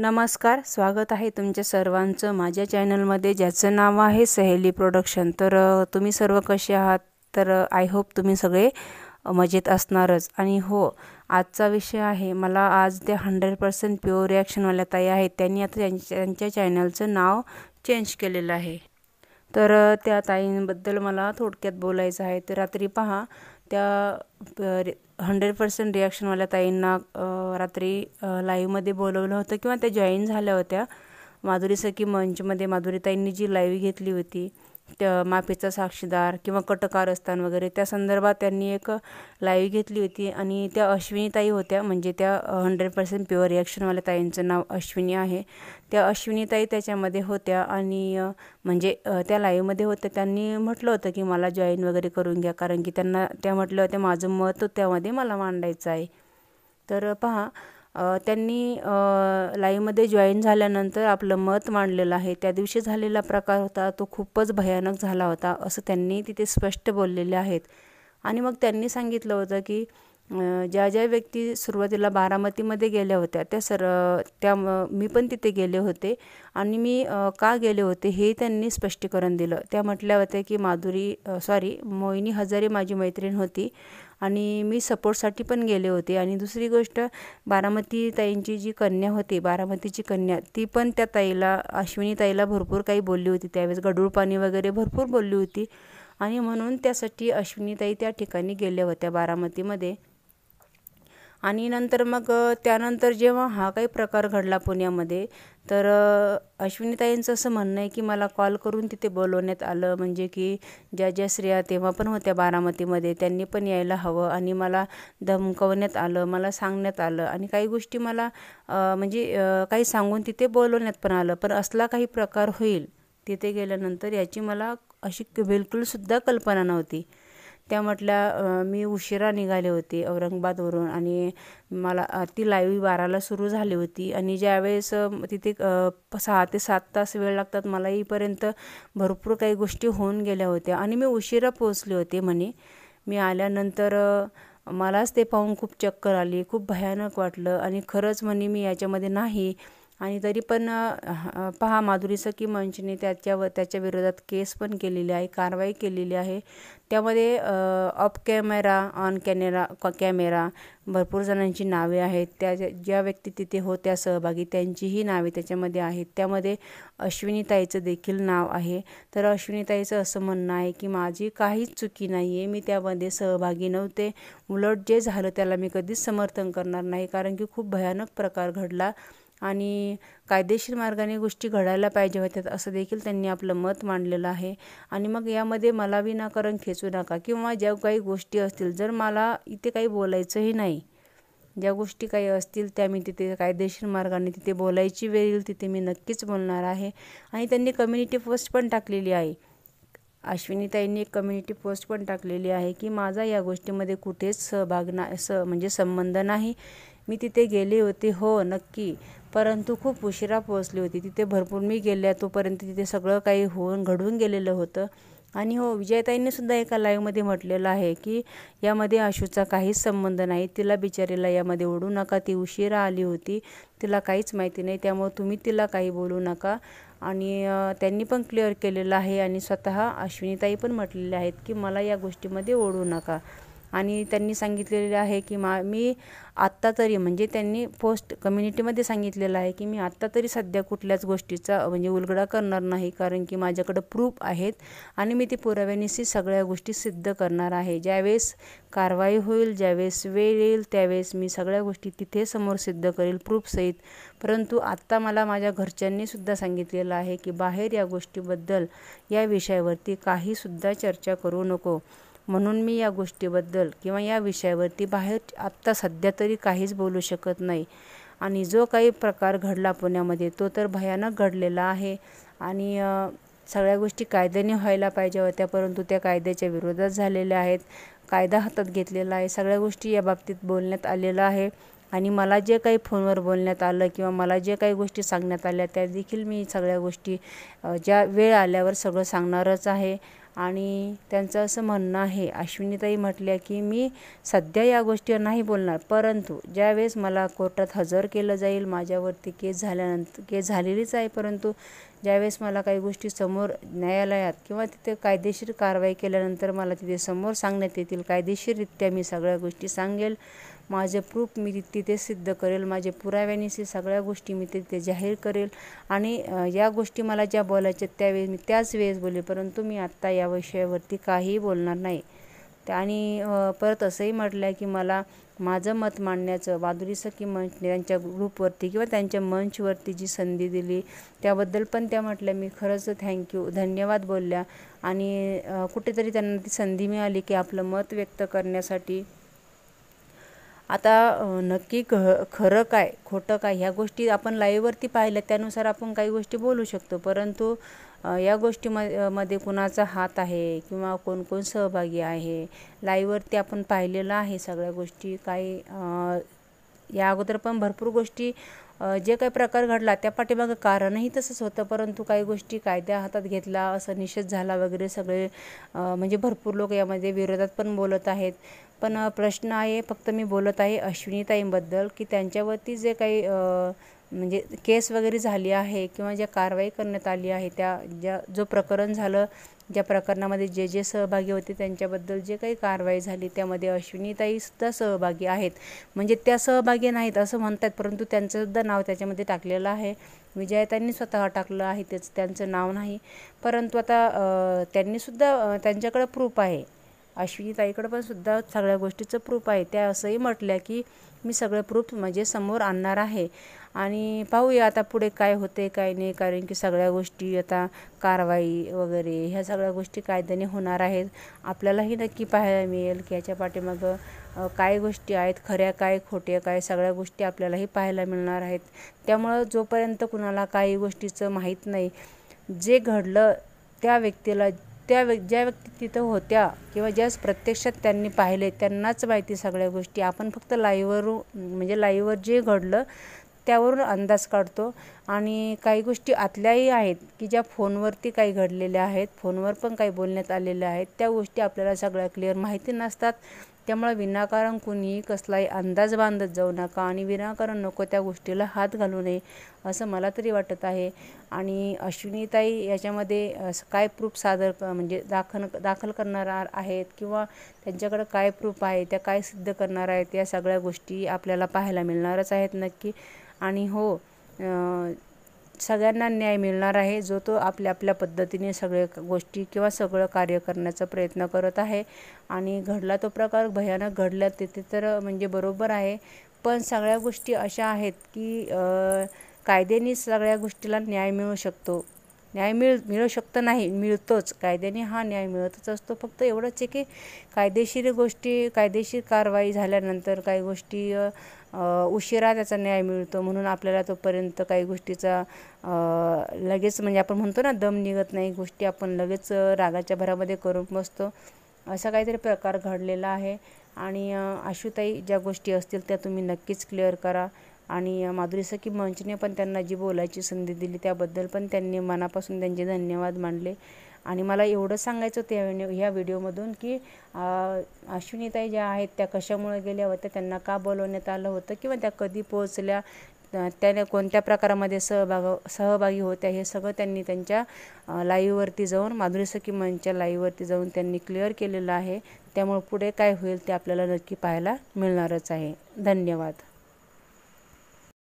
नमस्कार स्वागत आहे तुमच्या सर्वांचं माझ्या चॅनलमध्ये ज्याचं नाव आहे सहेली प्रोडक्शन तर तुम्ही सर्व कसे आहात तर आय होप तुम्ही सगळे मजेत असणारच आणि हो आजचा विषय आहे मला आज त्या हंड्रेड पर्सेंट प्युअर रिॲक्शनवाल्या ताई आहेत त्यांनी आता त्यांच्या त्यांच्या चॅनलचं नाव चेंज केलेलं आहे तर त्या ताईंबद्दल मला थोडक्यात बोलायचं आहे तर रात्री पहा त्या हंड्रेड पर्सेंट रिॲक्शनवाल्या ताईंना रात्री लाईव्हमध्ये बोलवलं होतं किंवा त्या जॉईन झाल्या होत्या माधुरी सखी मंचमध्ये माधुरीताईंनी जी लाईव्ह घेतली होती त्या माफीचा साक्षीदार किंवा कटकारस्थान वगैरे त्या संदर्भात त्यांनी एक लाईव्ह घेतली होती आणि त्या अश्विनीताई होत्या म्हणजे त्या हंड्रेड पर्सेंट प्युअर रिॲक्शनवाल्या ताईंचं नाव अश्विनी आहे त्या अश्विनीताई त्याच्यामध्ये होत्या आणि म्हणजे त्या लाईव्हमध्ये होत्या त्यांनी म्हटलं होतं की मला जॉईन वगैरे करून घ्या कारण की त्यांना त्या म्हटलं होत्या माझं मत त्यामध्ये मला मांडायचं आहे तर पहा त्यांनी लाईमध्ये जॉईन झाल्यानंतर आपलं मत मांडलेलं आहे त्या दिवशी झालेला प्रकार होता तो खूपच भयानक झाला होता असं त्यांनी तिथे स्पष्ट बोललेले आहेत आणि मग त्यांनी सांगितलं होतं की ज्या ज्या व्यक्ती सुरुवातीला बारामतीमध्ये गेल्या होत्या त्या सर त्या मी पण तिथे गेले होते आणि मी का गेले होते हे त्यांनी स्पष्टीकरण दिलं त्या म्हटल्या होत्या की माधुरी सॉरी मोहिनी हजारे माझी मैत्रीण होती आणि मी सपोर्टसाठी पण गेले होते आणि दुसरी गोष्ट बारामती ताईंची जी कन्या होती बारामतीची कन्या ती पण त्या ताईला अश्विनी ताईला भरपूर काही बोलली होती त्यावेळेस गडूळ पाणी वगैरे भरपूर बोलली होती आणि म्हणून त्यासाठी अश्विनीताई त्या ठिकाणी गेल्या होत्या बारामतीमध्ये आणि नंतर मग त्यानंतर जेव्हा हा काही प्रकार घडला पुण्यामध्ये तर अश्विनीताईंचं असं म्हणणं आहे की मला कॉल करून तिथे बोलवण्यात आलं म्हणजे की ज्या ज्या स्त्रिया तेव्हा पण होत्या बारामतीमध्ये त्यांनी पण यायला हवं आणि मला धमकवण्यात आलं मला सांगण्यात आलं आणि काही गोष्टी मला म्हणजे काही सांगून तिथे बोलवण्यात पण आलं पण असला काही प्रकार होईल तिथे गेल्यानंतर याची मला अशी बिलकुलसुद्धा कल्पना नव्हती त्या म्हटल्या मी उशिरा निघाले होते औरंगाबादवरून आणि मला ती लाईव्ह बाराला सुरू झाली होती आणि ज्यावेळेस तिथे सहा ते सात तास वेळ लागतात मला येईपर्यंत भरपूर काही गोष्टी होऊन गेल्या होत्या आणि मी उशिरा पोहोचले होते म्हणे मी आल्यानंतर मलाच ते पाहून खूप चक्कर आली खूप भयानक वाटलं आणि खरंच म्हणे मी याच्यामध्ये नाही आणि तरी पण पहा माधुरी सखी मंचने त्याच्यावर त्याच्या विरोधात केस पण केलेली आहे कारवाई केलेली आहे त्यामध्ये off camera on camera camera भरपूर जणांची नावे आहेत त्या ज्या व्यक्ती तिथे होत्या सहभागी त्यांचीही नावे त्याच्यामध्ये आहेत त्यामध्ये अश्विनीताईचं देखील नाव आहे तर अश्विनीताईचं असं म्हणणं आहे की माझी काहीच चुकी नाही आहे मी त्यामध्ये सहभागी नव्हते उलट जे झालं त्याला मी कधीच समर्थन करणार नाही कारण की खूप भयानक प्रकार घडला आणि कायदेशीर मार्गाने गोष्टी घडायला पाहिजे होत्या असं देखील त्यांनी आपलं मत मांडलेलं आहे आणि मग यामध्ये मला विनाकारण खेचू नका किंवा ज्या काही गोष्टी असतील जर मला इथे काही बोलायचंही नाही ज्या गोष्टी काही असतील त्या मी तिथे कायदेशीर मार्गाने तिथे बोलायची वेळ येईल तिथे मी नक्कीच बोलणार आहे आणि त्यांनी कम्युनिटी पोस्ट पण टाकलेली आहे अश्विनीताईंनी एक कम्युनिटी पोस्ट पण टाकलेली आहे की माझा या गोष्टीमध्ये कुठेच सहभाग ना स म्हणजे संबंध नाही मी तिथे गेले होते हो नक्की परंतु खूप उशिरा पोहोचली होती तिथे भरपूर मी गेल्या तोपर्यंत तिथे सगळं काही होऊन घडून गेलेलं होतं आणि हो विजयताईंनी सुद्धा एका लाईव्हमध्ये म्हटलेलं आहे की यामध्ये आशूचा काहीच संबंध नाही तिला बिचारीला यामध्ये ओढू नका ती उशिरा आली होती तिला काहीच माहिती नाही त्यामुळे तुम्ही तिला काही बोलू नका आणि त्यांनी पण क्लिअर केलेलं आहे आणि स्वतः अश्विनीताई पण म्हटलेले आहेत की मला या गोष्टीमध्ये ओढू नका आणि त्यांनी सांगितलेलं आहे की मा मी आत्ता तरी म्हणजे त्यांनी पोस्ट कम्युनिटीमध्ये सांगितलेलं आहे की मी आत्ता तरी सध्या कुठल्याच गोष्टीचा म्हणजे उलगडा करणार नाही कारण की माझ्याकडं प्रूफ आहेत आणि मी ते पुराव्यानिशी सगळ्या गोष्टी सिद्ध करणार आहे ज्यावेळेस कारवाई होईल ज्यावेळेस वेळ येईल त्यावेळेस मी सगळ्या गोष्टी तिथे समोर सिद्ध करेल प्रूफसहित परंतु आत्ता मला माझ्या घरच्यांनीसुद्धा सांगितलेलं आहे की बाहेर या गोष्टीबद्दल या विषयावरती काहीसुद्धा चर्चा करू नको म्हणून मी या गोष्टीबद्दल किंवा या विषयावरती बाहेर आत्ता सध्या तरी काहीच बोलू शकत नाही आणि जो काही प्रकार घडला पुण्यामध्ये तो तर भयानक घडलेला आहे आणि सगळ्या गोष्टी कायद्याने व्हायला पाहिजे होत्या परंतु त्या कायद्याच्या विरोधात झालेल्या आहेत कायदा हातात घेतलेला आहे सगळ्या गोष्टी या बाबतीत बोलण्यात आलेलं आहे आणि मला जे काही फोनवर बोलण्यात आलं किंवा मला जे काही गोष्टी सांगण्यात आल्या त्या देखील मी सगळ्या गोष्टी ज्या वेळ आल्यावर सगळं सांगणारच आहे आणि त्यांचं असं म्हणणं आहे अश्विनीताई म्हटल्या की मी सध्या या गोष्टीवर नाही बोलणार परंतु ज्यावेळेस मला कोर्टात हजर केलं जाईल माझ्यावरती केस झाल्यानंतर केस झालेलीच आहे परंतु ज्यावेळेस मला काही गोष्टी समोर न्यायालयात किंवा तिथे कायदेशीर कारवाई केल्यानंतर मला तिथे समोर सांगण्यात येतील कायदेशीररित्या मी सगळ्या गोष्टी सांगेल माझे प्रूफ मी तिथे सिद्ध करेल माझे पुराव्यानिशी सगळ्या गोष्टी मी तिथे जाहीर करेल आणि या गोष्टी मला ज्या बोलायच्या त्यावेळेस मी त्याच वेळेस बोले परंतु मी आत्ता या विषयावरती काहीही बोलणार नाही आणि परत असंही म्हटलं की मला माझं मत मांडण्याचं वादुरी सखी मंच त्यांच्या ग्रुपवरती किंवा त्यांच्या मंचवरती जी संधी दिली त्याबद्दल पण त्या म्हटल्या मी खरंच थँक्यू धन्यवाद बोलल्या आणि कुठेतरी त्यांना ती संधी मिळाली की आपलं मत व्यक्त करण्यासाठी आता नक्की ख खरं काय खोटं काय ह्या गोष्टी आपण लाईववरती पाहिल्या त्यानुसार आपण काही गोष्टी बोलू शकतो परंतु या गोष्टी मध्ये कुणाचा हात आहे किंवा कोण कोण सहभागी आहे लाईववरती आपण पाहिलेलं आहे सगळ्या गोष्टी काही या अगोदर पण भरपूर गोष्टी जे काही प्रकार घडला त्या पाठीमागं कारणही तसंच होतं परंतु काही गोष्टी कायद्या हातात घेतला असं निषेध झाला वगैरे सगळे म्हणजे भरपूर लोक यामध्ये विरोधात पण बोलत आहेत पण प्रश्न आहे फक्त मी बोलत आहे अश्विनीताईंबद्दल की त्यांच्यावरती जे काही म्हणजे केस वगैरे झाली आहे किंवा ज्या कारवाई करण्यात आली आहे त्या ज्या जो प्रकरण झालं ज्या प्रकरणामध्ये जे जे सहभागी होते त्यांच्याबद्दल जे काही कारवाई झाली त्यामध्ये अश्विनीताईसुद्धा सहभागी आहेत म्हणजे त्या सहभागी नाहीत असं म्हणतात परंतु त्यांचंसुद्धा नाव त्याच्यामध्ये टाकलेलं आहे विजयतांनी स्वतः टाकलं आहे त्याचं त्यांचं नाव नाही परंतु आता त्यांनीसुद्धा त्यांच्याकडं प्रूफ आहे अश्विनीताईकडं पण सुद्धा सगळ्या गोष्टीचं प्रूफ आहे त्या असंही म्हटल्या की मी सगळं प्रूफ म्हणजे समोर आणणार आहे आणि पाहूया आता पुढे काय होते काय नाही कारण की सगळ्या गोष्टी आता कारवाई वगैरे ह्या सगळ्या गोष्टी कायद्याने होणार आहेत आपल्यालाही नक्की पाहायला मिळेल की याच्या पाठीमागं काय गोष्टी आहेत खऱ्या काय खोट्या काय सगळ्या गोष्टी आपल्यालाही पाहायला मिळणार आहेत त्यामुळं जोपर्यंत कुणाला काही गोष्टीचं माहीत नाही जे घडलं त्या व्यक्तीला त्या व्य ज्या व्यक्ती तिथं होत्या किंवा ज्या प्रत्यक्षात त्यांनी पाहिले त्यांनाच माहिती सगळ्या गोष्टी आपण फक्त लाईव्हवर म्हणजे लाईव्हवर जे घडलं त्यावरून अंदाज काढतो आणि काही गोष्टी आतल्याही आहेत की ज्या फोनवरती काही घडलेल्या आहेत फोनवर पण काही बोलण्यात आलेल्या आहेत त्या गोष्टी आपल्याला सगळ्या क्लिअर माहिती नसतात त्यामुळे विनाकारण कुणी कसलाही अंदाज बांधत जाऊ नका आणि विनाकारण नको त्या गोष्टीला हात घालू नये असं मला तरी वाटत आहे आणि अश्विनीताई याच्यामध्ये असं काय प्रूफ सादर म्हणजे दाखल दाखल करणार आहेत किंवा त्यांच्याकडे काय प्रूफ आहे त्या काय सिद्ध करणार आहेत या सगळ्या गोष्टी आपल्याला पाहायला मिळणारच आहेत नक्की आणि हो सगळ्यांना न्याय मिळणार आहे जो तो आपल्या आपल्या पद्धतीने सगळे गोष्टी किंवा सगळं कार्य करण्याचा प्रयत्न करत आहे आणि घडला तो प्रकार भयानक घडला तिथे तर म्हणजे बरोबर आहे पण सगळ्या गोष्टी अशा आहेत की कायद्याने सगळ्या गोष्टीला न्याय मिळू शकतो न्याय मिळ मिळू शकतं नाही मिळतोच कायद्याने हा न्याय मिळतच असतो फक्त एवढंच आहे की कायदेशीर गोष्टी कायदेशीर कारवाई झाल्यानंतर काही गोष्टी उशिरा त्याचा न्याय मिळतो म्हणून आपल्याला तोपर्यंत काही गोष्टीचा लगेच म्हणजे आपण म्हणतो ना दम निघत नाही गोष्टी आपण लगेच रागाच्या भरामध्ये करून बसतो असा काहीतरी प्रकार घडलेला आहे आणि आशुताई ज्या गोष्टी असतील त्या तुम्ही नक्कीच क्लिअर करा आणि माधुरी सखी मंचने पण त्यांना जी बोलायची संधी दिली त्याबद्दल पण त्यांनी मनापासून त्यांचे धन्यवाद मानले आणि मला एवढं सांगायचं होतं ह्या व्हिडिओमधून की अश्विनीताई ज्या आहेत त्या कशामुळे गेल्या होत्या त्यांना का बोलवण्यात आलं होतं किंवा त्या कधी पोहोचल्या त्याने कोणत्या प्रकारामध्ये सहभाग सहभागी होत्या हे सगळं त्यांनी त्यांच्या लाईव्हवरती जाऊन माधुरी सखी मंचच्या लाईव्हवरती जाऊन त्यांनी क्लिअर केलेलं आहे त्यामुळे पुढे काय होईल ते आपल्याला नक्की पाहायला मिळणारच आहे धन्यवाद